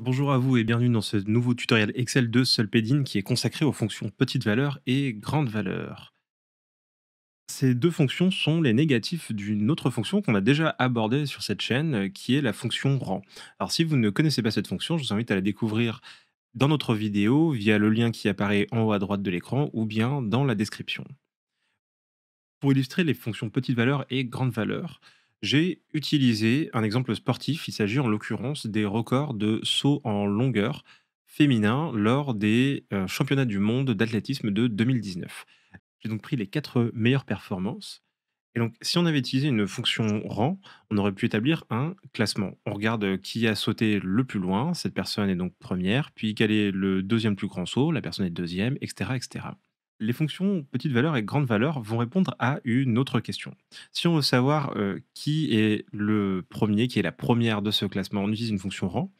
bonjour à vous et bienvenue dans ce nouveau tutoriel Excel de Solpedine qui est consacré aux fonctions petite valeur et grande valeur. Ces deux fonctions sont les négatifs d'une autre fonction qu'on a déjà abordée sur cette chaîne euh, qui est la fonction rang. Alors si vous ne connaissez pas cette fonction, je vous invite à la découvrir dans notre vidéo via le lien qui apparaît en haut à droite de l'écran ou bien dans la description. Pour illustrer les fonctions petite valeur et grande valeur, j'ai utilisé un exemple sportif. Il s'agit en l'occurrence des records de saut en longueur féminin lors des euh, championnats du monde d'athlétisme de 2019. J'ai donc pris les quatre meilleures performances. Et donc, si on avait utilisé une fonction rang, on aurait pu établir un classement. On regarde euh, qui a sauté le plus loin, cette personne est donc première, puis quel est le deuxième plus grand saut, la personne est deuxième, etc. etc les fonctions petite valeur et grande valeur vont répondre à une autre question. Si on veut savoir euh, qui est le premier, qui est la première de ce classement, on utilise une fonction rang.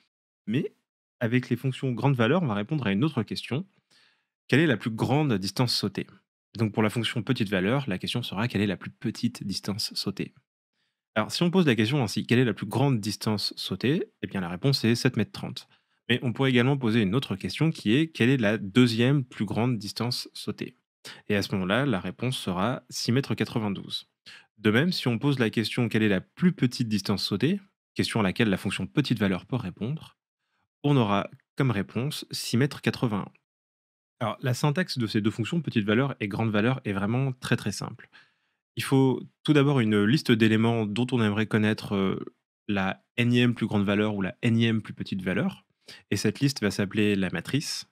Mais avec les fonctions grande valeur, on va répondre à une autre question. Quelle est la plus grande distance sautée Donc pour la fonction petite valeur, la question sera quelle est la plus petite distance sautée Alors si on pose la question ainsi, quelle est la plus grande distance sautée Eh bien la réponse est 7,30 m. Mais on pourrait également poser une autre question qui est quelle est la deuxième plus grande distance sautée Et à ce moment-là, la réponse sera 6,92 m. De même, si on pose la question quelle est la plus petite distance sautée, question à laquelle la fonction petite valeur peut répondre, on aura comme réponse 6,81 m. Alors, la syntaxe de ces deux fonctions, petite valeur et grande valeur, est vraiment très très simple. Il faut tout d'abord une liste d'éléments dont on aimerait connaître euh, la énième plus grande valeur ou la énième plus petite valeur. Et cette liste va s'appeler la matrice.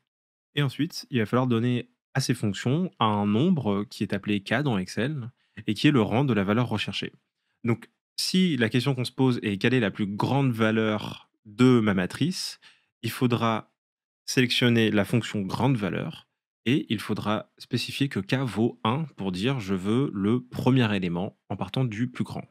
Et ensuite, il va falloir donner à ces fonctions un nombre euh, qui est appelé K dans Excel et qui est le rang de la valeur recherchée. Donc, si la question qu'on se pose est quelle est la plus grande valeur de ma matrice, il faudra sélectionner la fonction grande valeur et il faudra spécifier que K vaut 1 pour dire je veux le premier élément en partant du plus grand.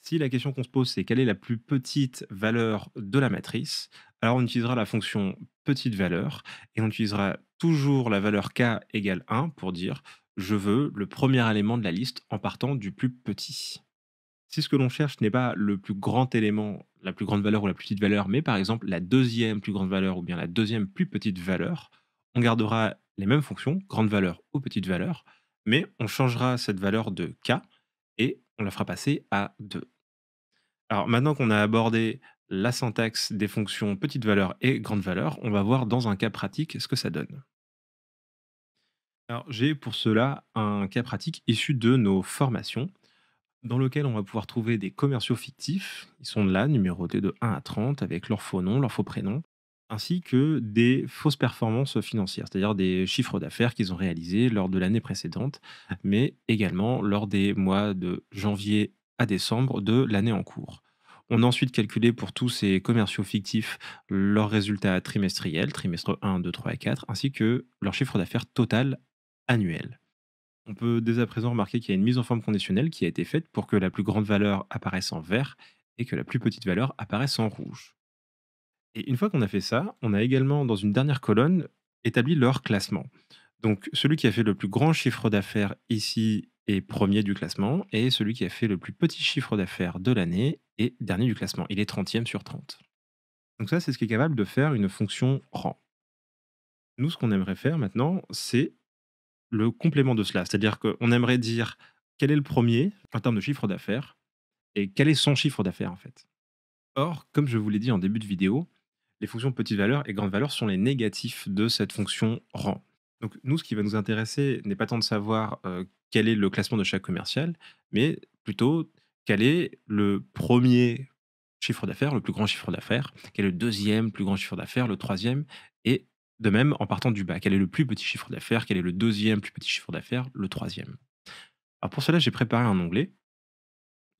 Si la question qu'on se pose c'est quelle est la plus petite valeur de la matrice, alors on utilisera la fonction petite valeur et on utilisera toujours la valeur k égale 1 pour dire je veux le premier élément de la liste en partant du plus petit. Si ce que l'on cherche n'est pas le plus grand élément, la plus grande valeur ou la plus petite valeur, mais par exemple la deuxième plus grande valeur ou bien la deuxième plus petite valeur, on gardera les mêmes fonctions, grande valeur ou petite valeur, mais on changera cette valeur de k et on la fera passer à 2. Alors maintenant qu'on a abordé la syntaxe des fonctions petite valeur et grande valeur. On va voir dans un cas pratique ce que ça donne. Alors j'ai pour cela un cas pratique issu de nos formations dans lequel on va pouvoir trouver des commerciaux fictifs. Ils sont là, numérotés de 1 à 30, avec leur faux nom, leur faux prénom, ainsi que des fausses performances financières, c'est-à-dire des chiffres d'affaires qu'ils ont réalisés lors de l'année précédente, mais également lors des mois de janvier à décembre de l'année en cours. On a ensuite calculé pour tous ces commerciaux fictifs leurs résultats trimestriels, trimestre 1, 2, 3 et 4, ainsi que leur chiffre d'affaires total annuel. On peut dès à présent remarquer qu'il y a une mise en forme conditionnelle qui a été faite pour que la plus grande valeur apparaisse en vert et que la plus petite valeur apparaisse en rouge. Et une fois qu'on a fait ça, on a également dans une dernière colonne établi leur classement. Donc celui qui a fait le plus grand chiffre d'affaires ici est premier du classement et celui qui a fait le plus petit chiffre d'affaires de l'année et dernier du classement. Il est 30e sur 30. Donc ça, c'est ce qui est capable de faire une fonction rang. Nous, ce qu'on aimerait faire maintenant, c'est le complément de cela. C'est-à-dire qu'on aimerait dire quel est le premier en termes de chiffre d'affaires et quel est son chiffre d'affaires en fait. Or, comme je vous l'ai dit en début de vidéo, les fonctions petite valeur et grandes valeur sont les négatifs de cette fonction rang. Donc nous, ce qui va nous intéresser n'est pas tant de savoir euh, quel est le classement de chaque commercial, mais plutôt quel est le premier chiffre d'affaires, le plus grand chiffre d'affaires, quel est le deuxième plus grand chiffre d'affaires, le troisième, et de même en partant du bas, quel est le plus petit chiffre d'affaires, quel est le deuxième plus petit chiffre d'affaires, le troisième. pour cela, j'ai préparé un onglet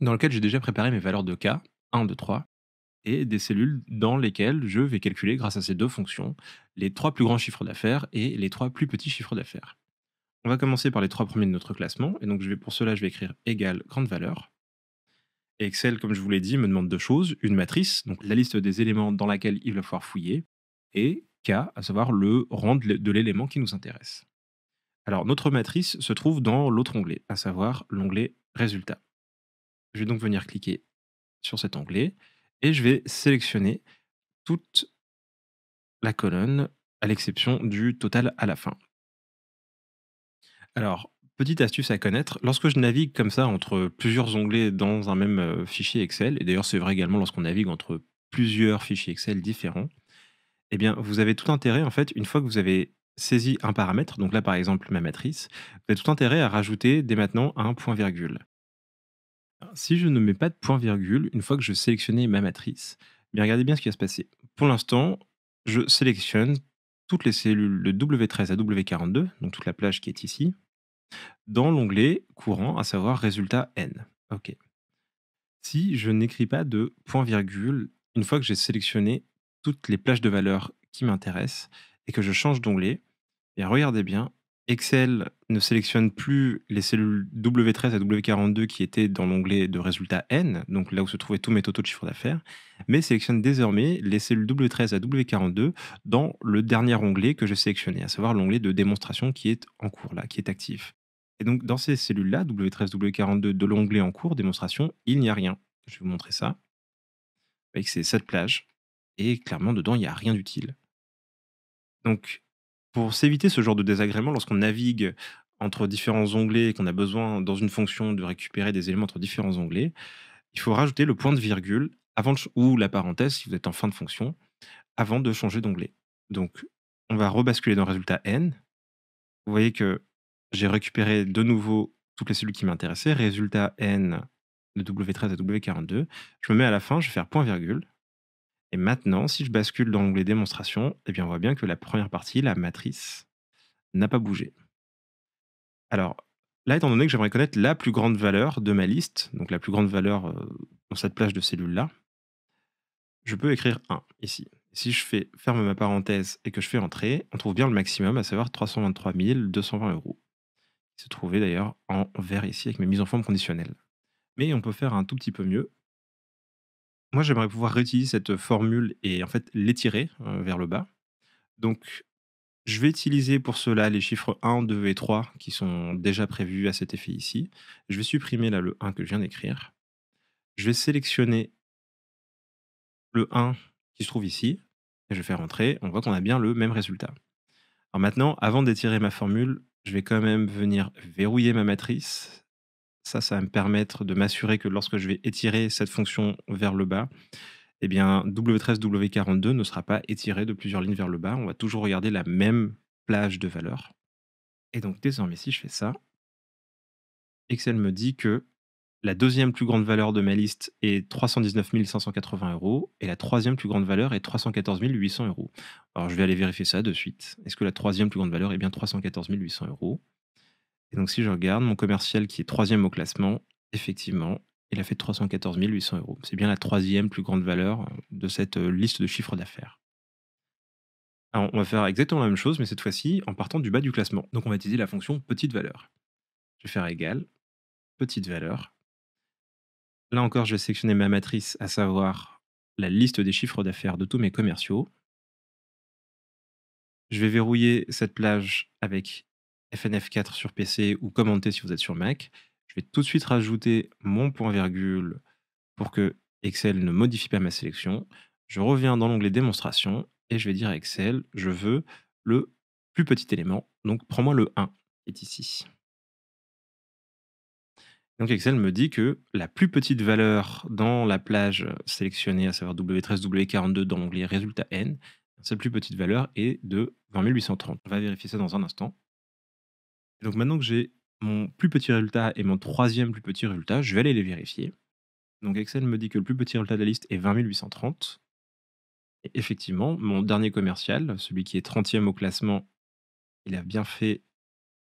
dans lequel j'ai déjà préparé mes valeurs de k, 1, 2, 3, et des cellules dans lesquelles je vais calculer, grâce à ces deux fonctions, les trois plus grands chiffres d'affaires et les trois plus petits chiffres d'affaires. On va commencer par les trois premiers de notre classement, et donc je vais, pour cela, je vais écrire égale grande valeur. Excel, comme je vous l'ai dit, me demande deux choses. Une matrice, donc la liste des éléments dans laquelle il va falloir fouiller, et K, à savoir le rang de l'élément qui nous intéresse. Alors, notre matrice se trouve dans l'autre onglet, à savoir l'onglet résultat. Je vais donc venir cliquer sur cet onglet et je vais sélectionner toute la colonne, à l'exception du total à la fin. Alors, petite astuce à connaître. Lorsque je navigue comme ça entre plusieurs onglets dans un même euh, fichier Excel, et d'ailleurs c'est vrai également lorsqu'on navigue entre plusieurs fichiers Excel différents, eh bien vous avez tout intérêt en fait, une fois que vous avez saisi un paramètre, donc là par exemple ma matrice, vous avez tout intérêt à rajouter dès maintenant un point virgule. Si je ne mets pas de point virgule, une fois que je sélectionne ma matrice, eh regardez bien ce qui va se passer. Pour l'instant, je sélectionne toutes les cellules de W13 à W42, donc toute la plage qui est ici, dans l'onglet courant, à savoir résultat N. OK. Si je n'écris pas de point-virgule, une fois que j'ai sélectionné toutes les plages de valeurs qui m'intéressent et que je change d'onglet, et regardez bien, Excel ne sélectionne plus les cellules W13 à W42 qui étaient dans l'onglet de résultat N, donc là où se trouvaient tous mes totaux de chiffre d'affaires, mais sélectionne désormais les cellules W13 à W42 dans le dernier onglet que j'ai sélectionné, à savoir l'onglet de démonstration qui est en cours là, qui est actif. Et donc, dans ces cellules-là, W13, W42, de l'onglet en cours, démonstration, il n'y a rien. Je vais vous montrer ça. Vous voyez que c'est cette plage. Et clairement, dedans, il n'y a rien d'utile. Donc, pour s'éviter ce genre de désagrément, lorsqu'on navigue entre différents onglets et qu'on a besoin, dans une fonction, de récupérer des éléments entre différents onglets, il faut rajouter le point de virgule avant ou la parenthèse si vous êtes en fin de fonction avant de changer d'onglet. Donc, on va rebasculer dans résultat n. Vous voyez que j'ai récupéré de nouveau toutes les cellules qui m'intéressaient. Résultat N de W13 à W42. Je me mets à la fin, je vais faire point virgule. Et maintenant, si je bascule dans l'onglet démonstration, eh bien, on voit bien que la première partie, la matrice, n'a pas bougé. Alors, là, étant donné que j'aimerais connaître la plus grande valeur de ma liste, donc la plus grande valeur euh, dans cette plage de cellules-là, je peux écrire 1 ici. Si je fais ferme ma parenthèse et que je fais entrer, on trouve bien le maximum, à savoir 323 220 euros se d'ailleurs en vert ici avec mes mises en forme conditionnelles. Mais on peut faire un tout petit peu mieux. Moi, j'aimerais pouvoir réutiliser cette formule et en fait l'étirer euh, vers le bas. Donc, je vais utiliser pour cela les chiffres 1, 2 et 3 qui sont déjà prévus à cet effet ici. Je vais supprimer là le 1 que je viens d'écrire. Je vais sélectionner le 1 qui se trouve ici. Et je vais faire entrer. On voit qu'on a bien le même résultat. Alors maintenant, avant d'étirer ma formule, je vais quand même venir verrouiller ma matrice. Ça, ça va me permettre de m'assurer que lorsque je vais étirer cette fonction vers le bas, eh bien, W13, W42 ne sera pas étiré de plusieurs lignes vers le bas. On va toujours regarder la même plage de valeurs. Et donc, désormais, si je fais ça, Excel me dit que la deuxième plus grande valeur de ma liste est 319 580 euros et la troisième plus grande valeur est 314 800 euros. Alors je vais aller vérifier ça de suite. Est-ce que la troisième plus grande valeur est bien 314 800 euros Et donc si je regarde mon commercial qui est troisième au classement, effectivement, il a fait 314 800 euros. C'est bien la troisième plus grande valeur de cette euh, liste de chiffres d'affaires. Alors on va faire exactement la même chose, mais cette fois-ci en partant du bas du classement. Donc on va utiliser la fonction petite valeur. Je vais faire égal, petite valeur, Là encore, je vais sélectionner ma matrice, à savoir la liste des chiffres d'affaires de tous mes commerciaux. Je vais verrouiller cette plage avec FNF4 sur PC ou commenter si vous êtes sur Mac. Je vais tout de suite rajouter mon point-virgule pour que Excel ne modifie pas ma sélection. Je reviens dans l'onglet démonstration et je vais dire à Excel, je veux le plus petit élément, donc prends-moi le 1, qui est ici. Donc Excel me dit que la plus petite valeur dans la plage sélectionnée, à savoir W13, W42 dans l'onglet résultat N, sa plus petite valeur est de 20 830. On va vérifier ça dans un instant. Donc maintenant que j'ai mon plus petit résultat et mon troisième plus petit résultat, je vais aller les vérifier. Donc Excel me dit que le plus petit résultat de la liste est 20 Et effectivement, mon dernier commercial, celui qui est 30e au classement, il a bien fait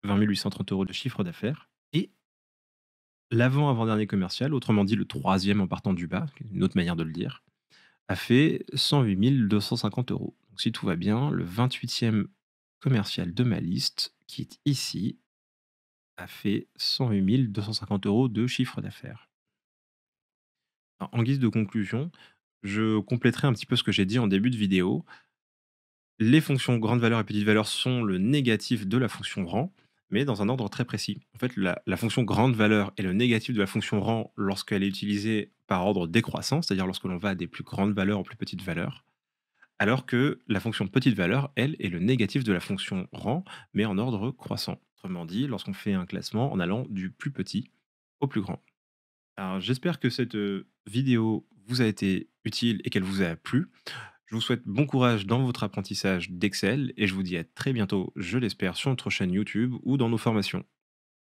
20 830 euros de chiffre d'affaires l'avant-avant-dernier commercial, autrement dit le troisième en partant du bas, une autre manière de le dire, a fait 108 250 euros. Donc si tout va bien, le 28e commercial de ma liste, qui est ici, a fait 108 250 euros de chiffre d'affaires. En guise de conclusion, je compléterai un petit peu ce que j'ai dit en début de vidéo. Les fonctions grande valeur et petite valeur sont le négatif de la fonction grand mais dans un ordre très précis. En fait, la, fonction grande valeur est le négatif de la fonction rang lorsqu'elle est utilisée par ordre décroissant, c'est-à-dire lorsque l'on va des plus grandes valeurs aux plus petites valeurs, alors que la fonction petite valeur, elle, est le négatif de la fonction rang, mais en ordre croissant. Autrement dit, lorsqu'on fait un classement en allant du plus petit au plus grand. Alors j'espère que cette euh, vidéo vous a été utile et qu'elle vous a plu. Je vous souhaite bon courage dans votre apprentissage d'Excel et je vous dis à très bientôt, je l'espère, sur notre chaîne YouTube ou dans nos formations.